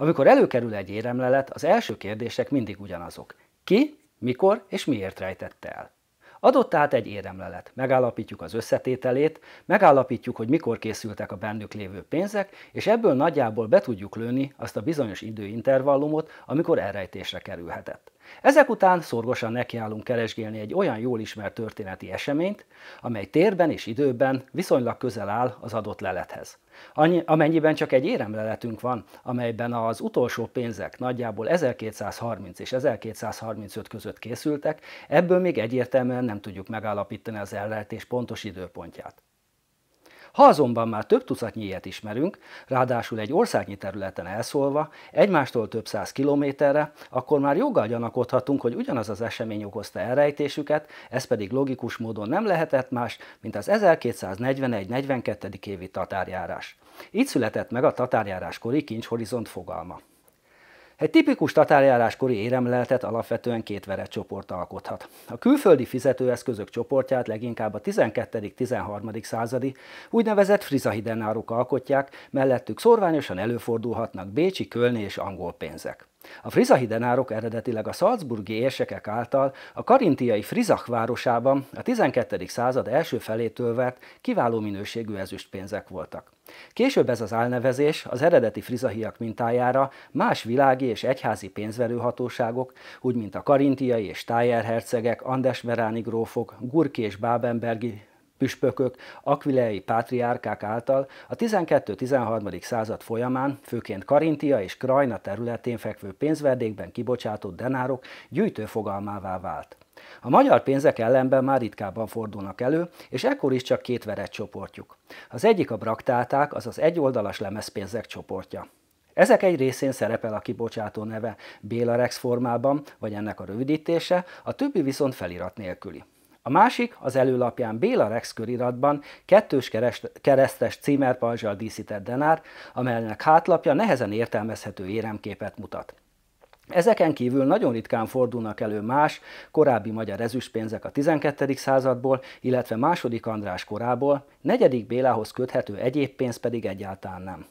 Amikor előkerül egy éremlelet, az első kérdések mindig ugyanazok. Ki, mikor és miért rejtette el? Adott át egy éremlelet, megállapítjuk az összetételét, megállapítjuk, hogy mikor készültek a bennük lévő pénzek, és ebből nagyjából be tudjuk lőni azt a bizonyos időintervallumot, amikor elrejtésre kerülhetett. Ezek után szorgosan nekiállunk keresgélni egy olyan jól ismert történeti eseményt, amely térben és időben viszonylag közel áll az adott lelethez. Annyi, amennyiben csak egy éremleletünk van, amelyben az utolsó pénzek nagyjából 1230 és 1235 között készültek, ebből még egyértelműen nem tudjuk megállapítani az elrejtés pontos időpontját. Ha azonban már több tucatnyi ilyet ismerünk, ráadásul egy országnyi területen elszólva, egymástól több száz kilométerre, akkor már joggal gyanakodhatunk, hogy ugyanaz az esemény okozta elrejtésüket, ez pedig logikus módon nem lehetett más, mint az 1241-42. évi tatárjárás. Így született meg a tatárjárás kori horizont fogalma. Egy tipikus tatárjáráskori éremleltet alapvetően két veret csoport alkothat. A külföldi fizetőeszközök csoportját leginkább a 12.-13. századi úgynevezett frizahidenárok alkotják, mellettük szorványosan előfordulhatnak bécsi, kölni és angol pénzek. A frizahidenárok eredetileg a szalzburgi érsekek által a karintiai Frizach városában a 12. század első felétől vert kiváló minőségű ezüstpénzek voltak. Később ez az álnevezés az eredeti frizahiak mintájára más világi és egyházi pénzverőhatóságok, úgy mint a karintiai és tájerhercegek, andesmeráni grófok, gurki és bábenbergi püspökök, akvileai pátriárkák által a 12-13. század folyamán, főként Karintia és Krajna területén fekvő pénzverdékben kibocsátott denárok gyűjtőfogalmává vált. A magyar pénzek ellenben már ritkábban fordulnak elő, és ekkor is csak két verett csoportjuk. Az egyik a braktáták, azaz egyoldalas lemezpénzek csoportja. Ezek egy részén szerepel a kibocsátó neve Bélarex formában, vagy ennek a rövidítése, a többi viszont felirat nélküli. A másik az előlapján Béla Rex köriratban kettős keresztes címerpajzsal díszített denár, amelynek hátlapja nehezen értelmezhető éremképet mutat. Ezeken kívül nagyon ritkán fordulnak elő más, korábbi magyar ezüstpénzek a 12. századból, illetve második András korából, negyedik Bélához köthető egyéb pénz pedig egyáltalán nem.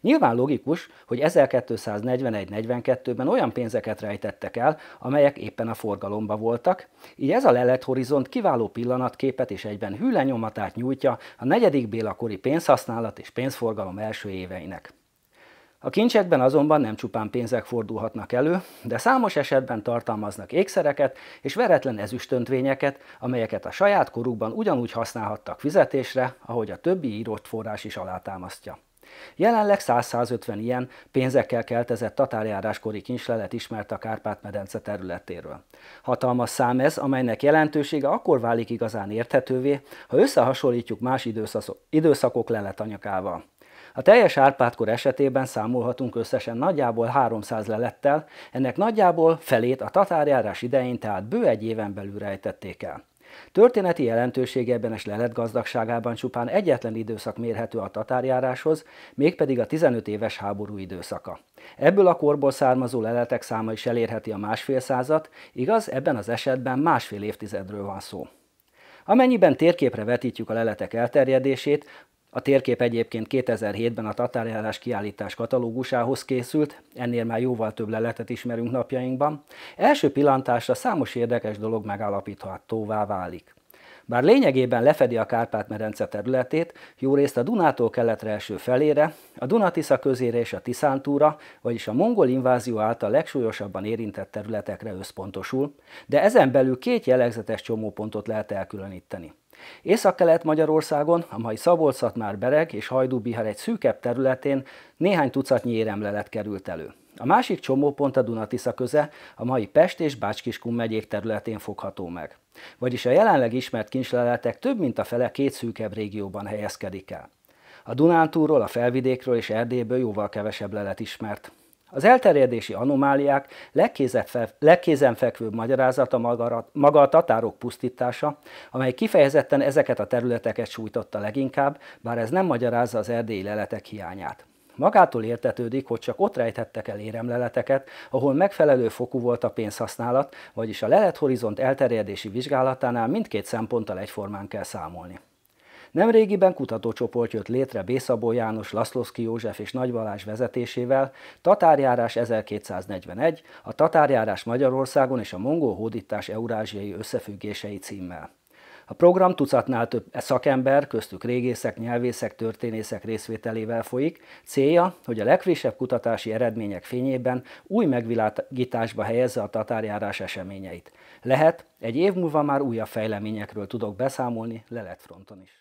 Nyilván logikus, hogy 1241-42-ben olyan pénzeket rejtettek el, amelyek éppen a forgalomba voltak, így ez a lelethorizont kiváló pillanatképet és egyben hűlenyomatát nyújtja a negyedik Bélakori pénzhasználat és pénzforgalom első éveinek. A kincsekben azonban nem csupán pénzek fordulhatnak elő, de számos esetben tartalmaznak ékszereket és veretlen ezüstöntvényeket, amelyeket a saját korukban ugyanúgy használhattak fizetésre, ahogy a többi írott forrás is alátámasztja. Jelenleg 150 ilyen pénzekkel keltezett tatárjáráskori kincslelet ismert a Kárpát-medence területéről. Hatalmas szám ez, amelynek jelentősége akkor válik igazán érthetővé, ha összehasonlítjuk más időszakok leletanyagával. A teljes Árpádkor esetében számolhatunk összesen nagyjából 300 lelettel, ennek nagyjából felét a tatárjárás idején, tehát bő egy éven belül rejtették el. Történeti jelentősége ebben és lelet gazdagságában csupán egyetlen időszak mérhető a tatárjáráshoz, mégpedig a 15 éves háború időszaka. Ebből a korból származó leletek száma is elérheti a másfél százat, igaz, ebben az esetben másfél évtizedről van szó. Amennyiben térképre vetítjük a leletek elterjedését, a térkép egyébként 2007-ben a tatárjárás kiállítás katalógusához készült, ennél már jóval több leletet ismerünk napjainkban. Első pillantásra számos érdekes dolog megállapíthatóvá válik. Bár lényegében lefedi a Kárpát-medence területét, jó részt a Dunától keletre eső felére, a Dunatisza közére és a Tiszántúra, vagyis a mongol invázió által legsúlyosabban érintett területekre összpontosul, de ezen belül két jellegzetes csomópontot lehet elkülöníteni. Észak-Kelet-Magyarországon, a mai szabolcs már Bereg és Hajdú-Bihar egy szűkebb területén néhány tucatnyi éremlelet került elő. A másik csomópont a Dunatisza köze, a mai Pest és Bácskiskun megyék területén fogható meg. Vagyis a jelenleg ismert kincsleletek több mint a fele két szűkebb régióban helyezkedik el. A Dunántúról, a Felvidékről és Erdélyből jóval kevesebb lelet ismert. Az elterjedési anomáliák legkézenfekvőbb magyarázata maga, a tatárok pusztítása, amely kifejezetten ezeket a területeket sújtotta leginkább, bár ez nem magyarázza az erdélyi leletek hiányát. Magától értetődik, hogy csak ott rejtettek el éremleleteket, ahol megfelelő fokú volt a pénzhasználat, vagyis a lelethorizont elterjedési vizsgálatánál mindkét szemponttal egyformán kell számolni. Nemrégiben kutatócsoport jött létre Bészabó János, Laszloszki József és Nagy Balázs vezetésével Tatárjárás 1241, a Tatárjárás Magyarországon és a mongol hódítás eurázsiai összefüggései címmel. A program tucatnál több szakember, köztük régészek, nyelvészek, történészek részvételével folyik. Célja, hogy a legfrissebb kutatási eredmények fényében új megvilágításba helyezze a tatárjárás eseményeit. Lehet, egy év múlva már újabb fejleményekről tudok beszámolni leletfronton is.